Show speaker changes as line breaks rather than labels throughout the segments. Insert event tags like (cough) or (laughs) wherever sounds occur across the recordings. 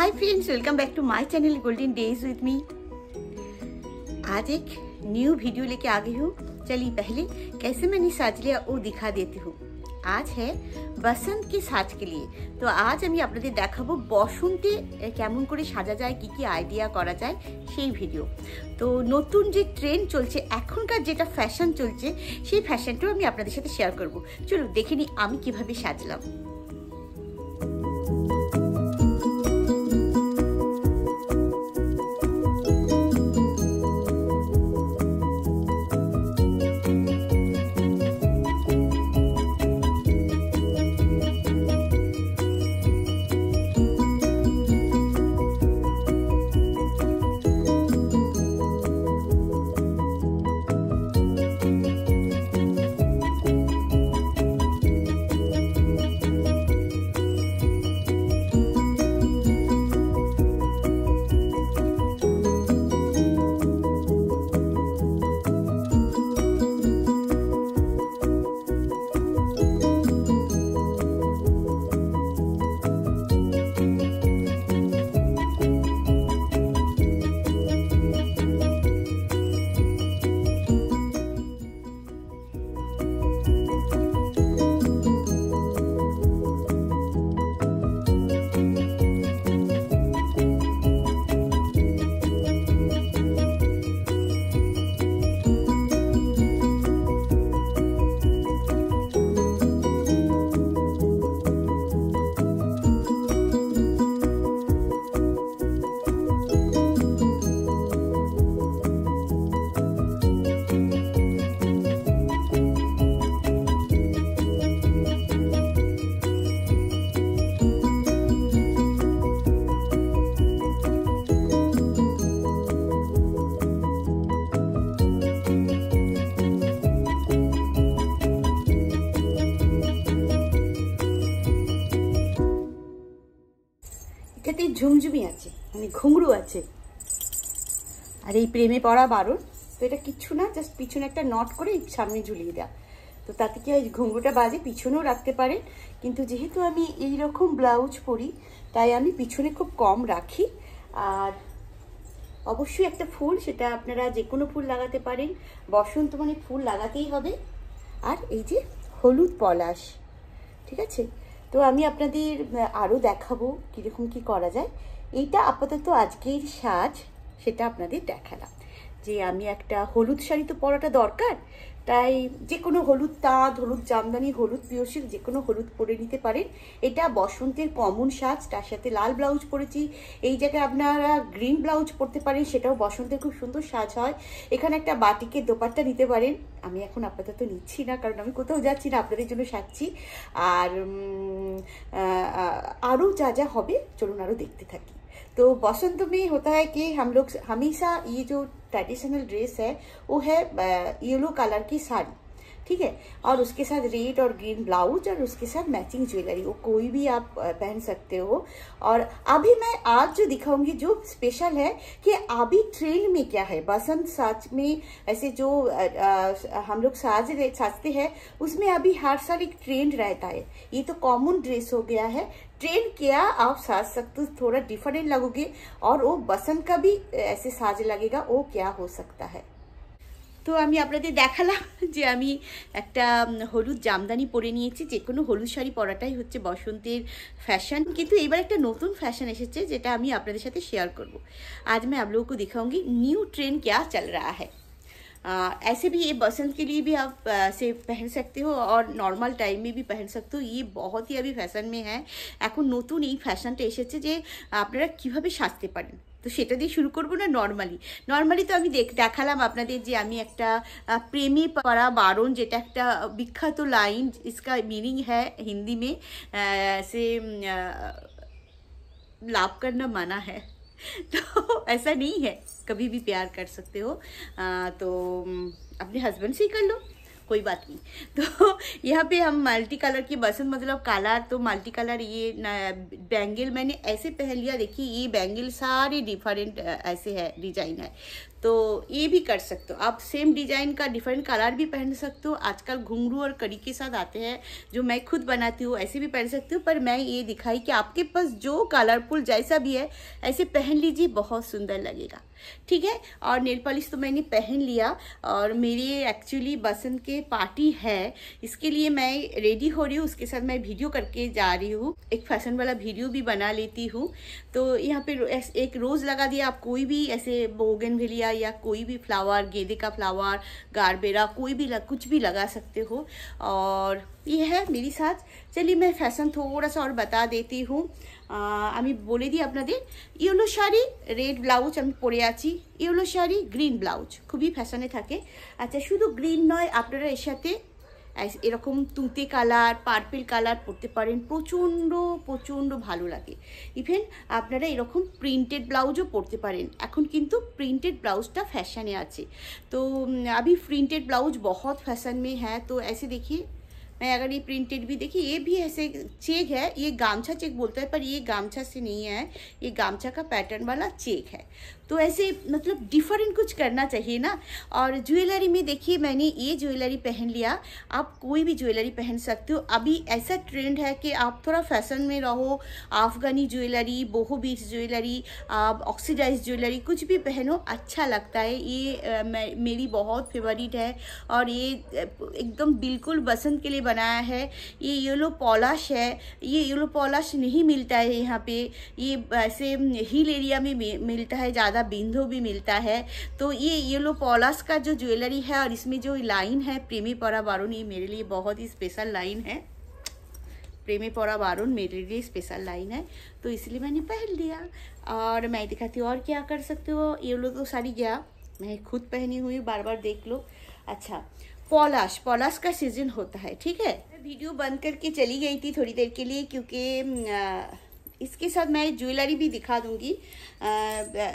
high friends welcome back to my channel golden days with me আজ এক new video লেকে আগে गई চলি चलिए কেসে कैसे সাজ লিয়া ও দিখা दिखा देती আজ হ্যাঁ সাজ কে নিয়ে তো আজ আমি আপনাদের দেখাবো বসন্তে কেমন করে সাজা যায় কি কি আইডিয়া করা যায় সেই ভিডিও তো নতুন যে ট্রেন্ড চলছে এখনকার যেটা ফ্যাশন চলছে সেই ফ্যাশনটাও আমি আপনাদের সাথে শেয়ার করব চলো দেখে নি আমি কিভাবে সাজলাম ঝুমঝুমি আছে মানে ঘুঙরু আছে আর এই প্রেমে পড়া বারণ তো এটা কিচ্ছু না জাস্ট পিছনে একটা নট করে সামনে ঝুলিয়ে দেওয়া তো তাতে কি হয় ঘুঙরুটা বাজে পিছনেও রাখতে পারেন কিন্তু যেহেতু আমি এই রকম ব্লাউজ পরি তাই আমি পিছনে খুব কম রাখি আর অবশ্যই একটা ফুল সেটা আপনারা যে কোনো ফুল লাগাতে পারেন বসন্ত মানে ফুল লাগাতেই হবে আর এই যে হলুদ পলাশ ঠিক আছে তো আমি আপনাদের আরও দেখাবো কীরকম কি করা যায় এইটা আপাতত আজকের সাজ সেটা আপনাদের দেখালাম যে আমি একটা হলুদ শাড়ি তো পরাটা দরকার তাই যে কোনো হলুদ তাঁত হলুদ জামদানি হলুদ পিয়সিক যে কোনো হলুদ পরে নিতে পারেন এটা বসন্তের কমন সাজ তার সাথে লাল ব্লাউজ পরেছি এই জায়গায় আপনারা গ্রিন ব্লাউজ পরতে পারেন সেটাও বসন্তের খুব সুন্দর সাজ হয় এখানে একটা বাটিকের দোপারটা নিতে পারেন আমি এখন আপাতত নিচ্ছি না কারণ আমি কোথাও যাচ্ছি না আপনাদের জন্য সাজছি আর আরও যা যা হবে চলুন আরও দেখতে থাকি तो बसंत में होता है कि हम लोग हमेशा ये जो ट्रेडिशनल ड्रेस है वो है येलो कलर की साड़ी ठीक है और उसके साथ रेड और ग्रीन ब्लाउज और उसके साथ मैचिंग ज्वेलरी वो कोई भी आप पहन सकते हो और अभी मैं आज जो दिखाऊंगी जो स्पेशल है कि अभी ट्रेंड में क्या है बसंत साज में ऐसे जो आ, हम लोग साज साजते हैं उसमें अभी हर साल एक ट्रेंड रहता है ये तो कॉमन ड्रेस हो गया है ट्रेंड क्या आप साज सकते हो थोड़ा डिफरेंट लगोगे और वो बसंत का भी ऐसे साज लगेगा वो क्या हो सकता है তো আমি আপনাদের দেখালাম (laughs) যে আমি একটা হলুদ জামদানি পরে নিয়েছি যে কোনো হলুদ শাড়ি পরাটাই হচ্ছে বসন্তের ফ্যাশন কিন্তু এবার একটা নতুন ফ্যাশন এসেছে যেটা আমি আপনাদের সাথে শেয়ার করব আজ আমি आप लोगों নিউ दिखाऊंगी न्यू চল রা হ্যাঁ এসে ভি বসন্ত কে भी ये बसंत के लिए भी নর্মাল টাইমে भी পহন সকতে হো ই बहुत ही अभी মে হ্যাঁ এখন নতুন এই ফ্যাশনটা এসেছে যে আপনারা কিভাবে সাজতে পারেন तो से दिए शुरू करब ना नर्माली नर्माली तो देखाल अपन जो एक प्रेमी पड़ा बारण जो एक विख्यात तो लाइन इसका मिनिंग है हिंदी में आ, से लाभ करना माना है तो ऐसा नहीं है कभी भी प्यार कर सकते हो आ, तो अपने हस्बैंड से ही कर लो कोई बात नहीं (laughs) तो यहाँ पे हम मल्टी कलर की बसंत मतलब काला तो मल्टी कलर ये बैंगल मैंने ऐसे पहन लिया देखिए ये बैंगल सारे डिफरेंट ऐसे है डिजाइन है तो ये भी कर सकते हो आप सेम डिजाइन का डिफरेंट कलर भी पहन सकते हो आजकल घुंघरू और कड़ी के साथ आते हैं जो मैं खुद बनाती हूँ ऐसे भी पहन सकती हूँ पर मैं ये दिखाई कि आपके पास जो कलरफुल जैसा भी है ऐसे पहन लीजिए बहुत सुंदर लगेगा ठीक है और नेल पॉलिश तो मैंने पहन लिया और मेरी एक्चुअली बसंत के पार्टी है इसके लिए मैं रेडी हो रही हूँ उसके साथ मैं वीडियो करके जा रही हूँ एक फैशन वाला वीडियो भी बना लेती हूँ तो यहाँ पे एक रोज़ लगा दिया आप कोई भी ऐसे बोगन लिया कैमिलिया या कोई भी फ्लावर गेंदे का फ्लावर गारबेरा कोई भी लग, कुछ भी लगा सकते हो और ये है मेरी साथ चलिए मैं फैशन थोड़ा सा और बता देती हूँ बोले दी अपना योलो शाड़ी रेड ब्लाउज हम पड़े आची योलो शाड़ी ग्रीन ब्लाउज खूब ही फैशने थके अच्छा शुद्ध ग्रीन नए अपनारा इस এরকম তুঁতে কালার পার্পেল কালার পরতে পারেন প্রচণ্ড প্রচণ্ড ভালো লাগে ইভেন আপনারা এরকম প্রিন্টেড ব্লাউজও পরতে পারেন এখন কিন্তু প্রিন্টেড ব্লাউজটা ফ্যাশানে আছে তো আমি প্রিন্টেড ব্লাউজ বহত ফ্যাশান মেয়ে হ্যাঁ তো এসে দেখি मैं अगर ये प्रिंटेड भी देखिए ये भी ऐसे चेक है ये गामछा चेक बोलता है पर ये गामछा से नहीं है ये गामछा का पैटर्न वाला चेक है तो ऐसे मतलब डिफरेंट कुछ करना चाहिए ना और ज्वेलरी में देखिए मैंने ये ज्वेलरी पहन लिया आप कोई भी ज्वेलरी पहन सकते हो अभी ऐसा ट्रेंड है कि आप थोड़ा फैशन में रहो Afghani jewellery boho bead jewellery oxidise jewellery कुछ भी पहनो अच्छा लगता है ये मे, मेरी बहुत फेवरेट है और ये एकदम बिल्कुल बसंत के लिए बनाया है ये येलो पॉलाश है ये येलो पॉलाश नहीं मिलता है यहाँ पे ये ऐसे हिल एरिया में मिलता है ज़्यादा ज़्यादा बिंदु भी मिलता है तो ये येलो पॉलस का जो ज्वेलरी है और इसमें जो लाइन है प्रेमी पौरा बारून ये मेरे लिए बहुत ही स्पेशल लाइन है प्रेमी पौरा बारून मेरे लिए स्पेशल लाइन है तो इसलिए मैंने पहन लिया और मैं दिखाती हूँ और क्या कर सकते हो ये लोग तो सारी गया मैं खुद पहनी हुई बार बार देख लो अच्छा पॉलाश पॉलाश का सीजन होता है ठीक है वीडियो बंद करके चली गई थी थोड़ी देर के लिए क्योंकि इसके साथ मैं ज्वेलरी भी दिखा दूंगी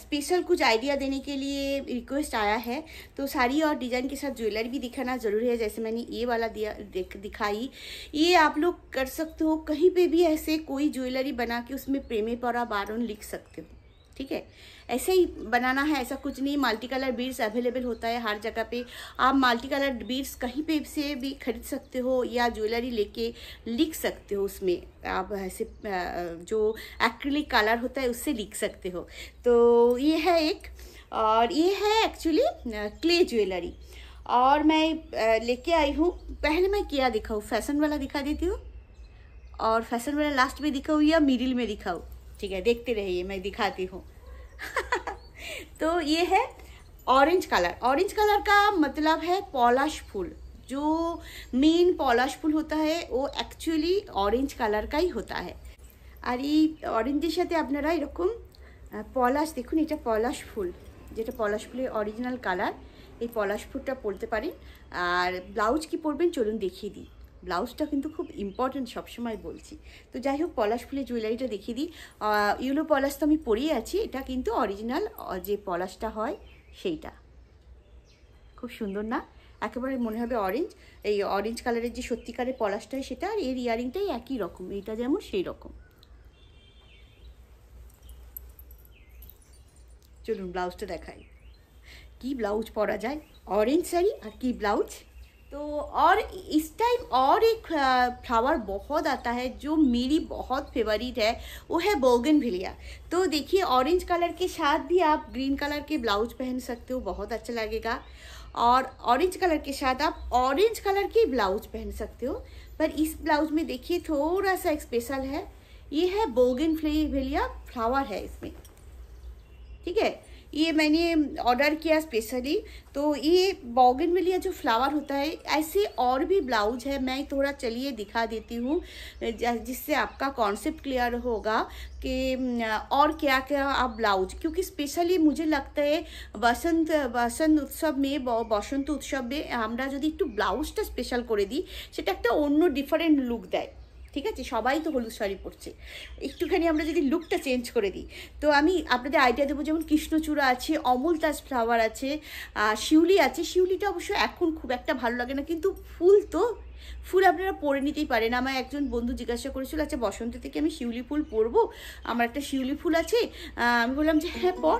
स्पेशल कुछ आइडिया देने के लिए रिक्वेस्ट आया है तो साड़ी और डिजाइन के साथ ज्वेलरी भी दिखाना ज़रूरी है जैसे मैंने ये वाला दिया दिख, दिखाई ये आप लोग कर सकते हो कहीं पे भी ऐसे कोई ज्वेलरी बना के उसमें प्रेमी पौरा बारून लिख सकते हो ठीक है ऐसे ही बनाना है ऐसा कुछ नहीं मल्टी कलर बीड्स अवेलेबल होता है हर जगह पे आप मल्टी कलर बीड्स कहीं पे से भी खरीद सकते हो या ज्वेलरी लेके लिख सकते हो उसमें आप ऐसे जो एक्रिलिक कलर होता है उससे लिख सकते हो तो ये है एक और ये है एक्चुअली क्ले ज्वेलरी और मैं लेके आई हूँ पहले मैं क्या दिखाऊँ फैशन वाला दिखा देती हूँ और फैशन वाला लास्ट में दिखाऊँ या मिडिल में दिखाऊँ ठीक है देखते रहिए मैं दिखाती हूँ तो ये है ऑरेंज कलर ऑरेंज कलर का मतलब है पॉलाश फूल जो मेन पॉलाश फूल होता है वो एक्चुअली ऑरेंज कलर का ही होता है আর এই অরেঞ্জের সাথে আপনারা এরকম পলাশ দেখুন এটা পলাশ ফুল যেটা পলাশ ফুলের অরিজিনাল কালার এই পলাশ ফুলটা পরতে পারেন আর ব্লাউজ কি পরবেন চলুন দেখিয়ে দিই ব্লাউজটা কিন্তু খুব ইম্পর্ট্যান্ট সবসময় বলছি তো যাই হোক পলাশ ফুলের জুয়েলারিটা দেখিয়ে দিই ইউলো পলাশ তো আমি পরেই আছি এটা কিন্তু অরিজিনাল যে পলাশটা হয় সেইটা খুব সুন্দর না একেবারে মনে হবে অরেঞ্জ এই অরেঞ্জ কালারের যে সত্যিকারের পলাশটা হয় সেটা আর এর ইয়ারিংটাই একই রকম এটা যেমন সেই রকম চলুন ব্লাউজটা দেখাই কি ব্লাউজ পরা যায় অরেঞ্জ শাড়ি আর কি ব্লাউজ तो और इस टाइम और एक फ्लावर बहुत आता है जो मेरी बहुत फेवरेट है वो है बोगन भिलिया तो देखिए ऑरेंज कलर के साथ भी आप ग्रीन कलर के ब्लाउज पहन सकते हो बहुत अच्छा लगेगा और ऑरेंज कलर के साथ आप ऑरेंज कलर के ब्लाउज पहन सकते हो पर इस ब्लाउज में देखिए थोड़ा सा स्पेशल है ये है बोगन फ्ले भिलिया फ्लावर है इसमें ठीक है ये मैंने ऑर्डर किया स्पेशली तो ये बॉगन मिलिया जो फ्लावर होता है ऐसे और भी ब्लाउज है मैं थोड़ा चलिए दिखा देती हूँ जिससे आपका कॉन्सेप्ट क्लियर होगा कि और क्या क्या आप ब्लाउज क्योंकि स्पेशली मुझे लगता है बसंत बसंत उत्सव में বসন্ত উৎসবে আমরা যদি একটু ব্লাউজটা স্পেশাল করে দিই সেটা একটা অন্য डिफरेंट लुक দেয় ঠিক আছে সবাই তো হলুদ শাড়ি পরছে একটুখানি আমরা যদি লুকটা চেঞ্জ করে দিই তো আমি আপনাদের আইডিয়া দেবো যেমন কৃষ্ণচূড়া আছে অমল তাজ ফ্লাওয়ার আছে শিউলি আছে শিউলিটা অবশ্য এখন খুব একটা ভালো লাগে না কিন্তু ফুল তো ফুল আপনারা পরে নিতেই পারেন আমার একজন বন্ধু জিজ্ঞাসা করেছিল আচ্ছা বসন্ত থেকে আমি শিউলি ফুল পরবো আমার একটা শিউলি ফুল আছে আমি বললাম যে হ্যাঁ পর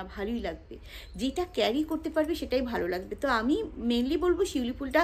না ভালোই লাগবে যেটা ক্যারি করতে পারবে সেটাই ভালো লাগবে তো আমি মেনলি বলবো শিউলি ফুলটা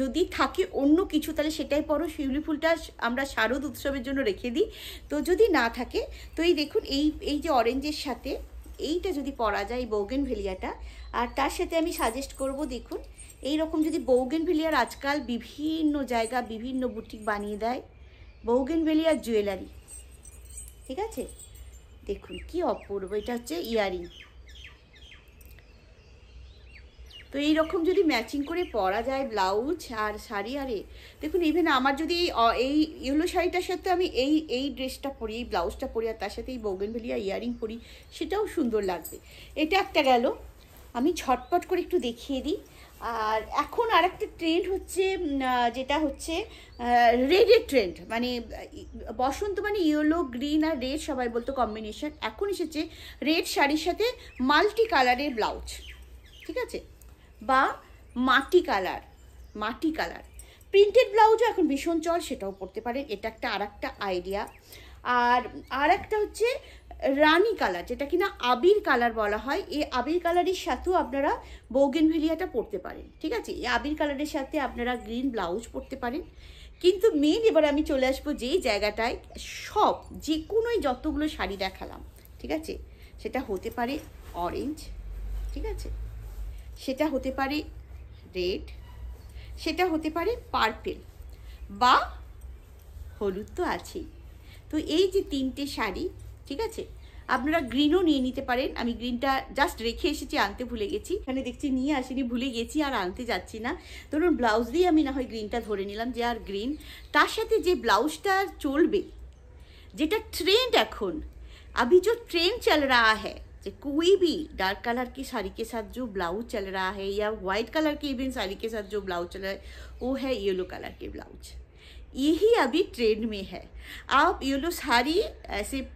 যদি থাকে অন্য কিছু তাহলে সেটাই পরো শিউলি ফুলটা আমরা শারদ উৎসবের জন্য রেখে দিই তো যদি না থাকে তো এই দেখুন এই এই যে অরেঞ্জের সাথে এইটা যদি পরা যায় বৌগেন ভেলিয়াটা আর তার সাথে আমি সাজেস্ট করব দেখুন এই রকম যদি বৌগেন ভেলিয়ার আজকাল বিভিন্ন জায়গা বিভিন্ন বুটিক বানিয়ে দেয় বৌগেন ভেলিয়ার জুয়েলারি ঠিক আছে দেখুন কি অপূর্ব এটা হচ্ছে ইয়ারিং তো এই রকম যদি ম্যাচিং করে পরা যায় ব্লাউজ আর শাড়ি আরে দেখুন ইভেন আমার যদি এই ইয়েলো শাড়িটার সাথে আমি এই এই ড্রেসটা পরি এই ব্লাউজটা পরি আর তার সাথে এই ভেলিয়া ইয়ারিং পরি সেটাও সুন্দর লাগবে এটা একটা গেল আমি ঝটপট করে একটু দেখিয়ে দিই আর এখন আর একটা ট্রেন্ড হচ্ছে যেটা হচ্ছে রেডের ট্রেন্ড মানে বসন্ত মানে ইয়েলো গ্রিন আর রেড সবাই বলতো কম্বিনেশন এখন এসেছে রেড শাড়ির সাথে মাল্টি কালারের ব্লাউজ ঠিক আছে বা মাটি কালার মাটি কালার প্রিন্টেড ব্লাউজও এখন ভীষণ চল সেটাও পরতে পারেন এটা একটা আর একটা আইডিয়া আর আর একটা হচ্ছে রানি কালার যেটা কিনা আবির কালার বলা হয় এই আবির কালারের সাথেও আপনারা বৌগেন ভিলিয়াটা পরতে পারেন ঠিক আছে এই আবির কালারের সাথে আপনারা গ্রিন ব্লাউজ পরতে পারেন কিন্তু মেন এবার আমি চলে আসবো যেই জায়গাটায় সব যে কোনোই যতগুলো শাড়ি দেখালাম ঠিক আছে সেটা হতে পারে অরেঞ্জ ঠিক আছে সেটা হতে পারে রেড সেটা হতে পারে পার্পেল বা হলুদ তো আছেই তো এই যে তিনটে শাড়ি ঠিক আছে আপনারা গ্রিনও নিয়ে নিতে পারেন আমি গ্রিনটা জাস্ট রেখে এসেছি আনতে ভুলে গেছি এখানে দেখছি নিয়ে আসিনি ভুলে গেছি আর আনতে যাচ্ছি না ধরুন ব্লাউজ দিয়ে আমি না হয় গ্রিনটা ধরে নিলাম যে আর গ্রিন তার সাথে যে ব্লাউজটা চলবে যেটা ট্রেন্ড এখন আবি যে ট্রেন্ড চল রা হ্যাঁ कोई भी डार्क कलर की साड़ी के साथ जो ब्लाउज चल रहा है या वाइट कलर की इवन साड़ी के साथ जो ब्लाउज चल रहा है वो है येलो कलर के ब्लाउज यही अभी ट्रेंड में है आप येलो साड़ी ऐसे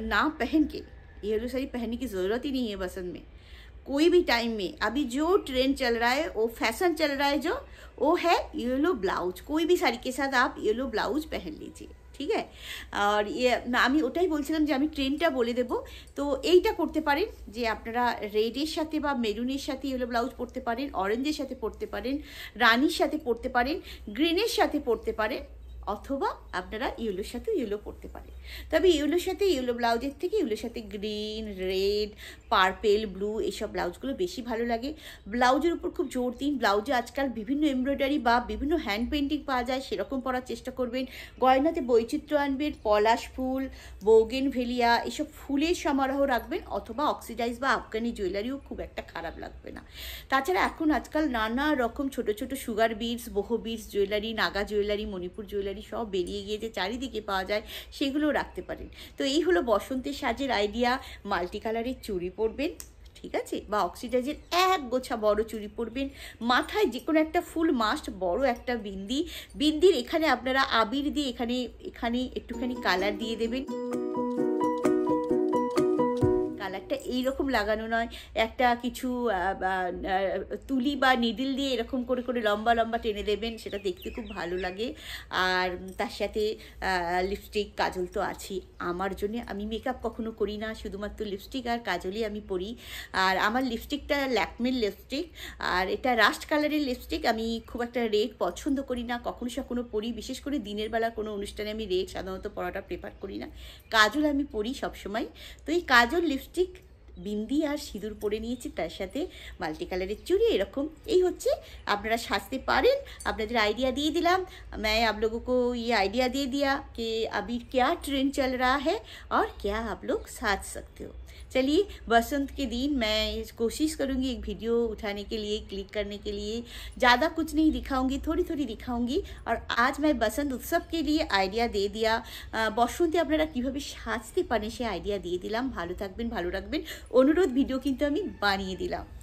ना पहन के येलो साड़ी पहनने की ज़रूरत ही नहीं है बसंत में कोई भी टाइम में अभी जो ट्रेंड चल रहा है वो फैशन चल रहा है जो वो है येलो ब्लाउज कोई भी साड़ी के साथ आप येलो ब्लाउज पहन लीजिए ঠিক আছে আর ইয়ে আমি ওটাই বলছিলাম যে আমি ট্রেনটা বলে দেব তো এইটা করতে পারেন যে আপনারা রেডের সাথে বা মেরুনের সাথে ইয়েলো ব্লাউজ পরতে পারেন অরেঞ্জের সাথে পরতে পারেন রানির সাথে পরতে পারেন গ্রিনের সাথে পরতে পারেন অথবা আপনারা ইউলোর সাথে ইউলো পরতে পারেন তবে ইউলোর সাথে ইউলো ব্লাউজের থেকে ইউলোর সাথে গ্রিন রেড পার্পেল ব্লু এইসব ব্লাউজগুলো বেশি ভালো লাগে ব্লাউজের উপর খুব জোর দিন ব্লাউজে আজকাল বিভিন্ন এমব্রয়ডারি বা বিভিন্ন হ্যান্ড পেন্টিং পাওয়া যায় সেরকম পরার চেষ্টা করবেন গয়নাতে বৈচিত্র্য আনবেন পলাশ ফুল বৌগেন ভেলিয়া এসব ফুলের সমারোহ রাখবেন অথবা অক্সিডাইজ বা আফগানি জুয়েলারিও খুব একটা খারাপ লাগবে না তাছাড়া এখন আজকাল নানা রকম ছোট ছোট সুগার বিডস বহু beads jewellery Naga jewellery Manipur jewellery sari সব বেরিয়ে গিয়ে যে চারিদিকে পাওয়া যায় সেগুলো রাখতে পারেন তো এই হলো বসন্তের সাজের আইডিয়া মাল্টি কালারের চুড়ি পরবেন ঠিক আছে বা অক্সিডাইজের এক গোছা বড় চুরি পরবেন মাথায় যে কোনো একটা ফুল মাস্ট বড় একটা বিন্দি বিন্দির এখানে আপনারা আবির দিয়ে এখানে এখানে একটুখানি কালার দিয়ে দেবেন এই রকম লাগানো নয় একটা কিছু তুলি বা নিডিল দিয়ে এরকম করে করে লম্বা লম্বা টেনে দেবেন সেটা দেখতে খুব ভালো লাগে আর তার সাথে লিপস্টিক কাজল তো আছে আমার জন্য আমি মেকআপ কখনো করি না শুধুমাত্র লিপস্টিক আর কাজলই আমি পরি আর আমার লিপস্টিকটা ল্যাকমিল লিপস্টিক আর এটা রাস্ট কালারের লিপস্টিক আমি খুব একটা রেড পছন্দ করি না কখনো সখনো পরি বিশেষ করে দিনের বেলা কোনো অনুষ্ঠানে আমি রেড সাধারণত পরাটা প্রেফার করি না কাজল আমি পরি সবসময় তো এই কাজল লিপস্টিক बिंदिया सिदूर পরে নিয়েছি তার সাথে মাল্টিকালারের চুড়ি এরকম এই হচ্ছে আপনারা শাস্তি পারেন আপনাদের আইডিয়া দিয়ে দিলাম আমি आप लोगों को यह आइडिया दे दिया कि अभी क्या ट्रेंड चल रहा है और क्या आप लोग साथ सकते चलिए बसंत के दिन मैं कोशिश करूँगी एक वीडियो उठाने के लिए क्लिक करने के लिए ज़्यादा कुछ नहीं दिखाऊंगी थोड़ी थोड़ी दिखाऊंगी और आज मैं बसंत उत्सव के लिए आइडिया दे दिया बसंत अपनारा क्यों सजते পারেন से आइडिया दिए दिल भलो थकबें भलो रखबें अनुरोध भिडियो क्योंकि बनिए বানিয়ে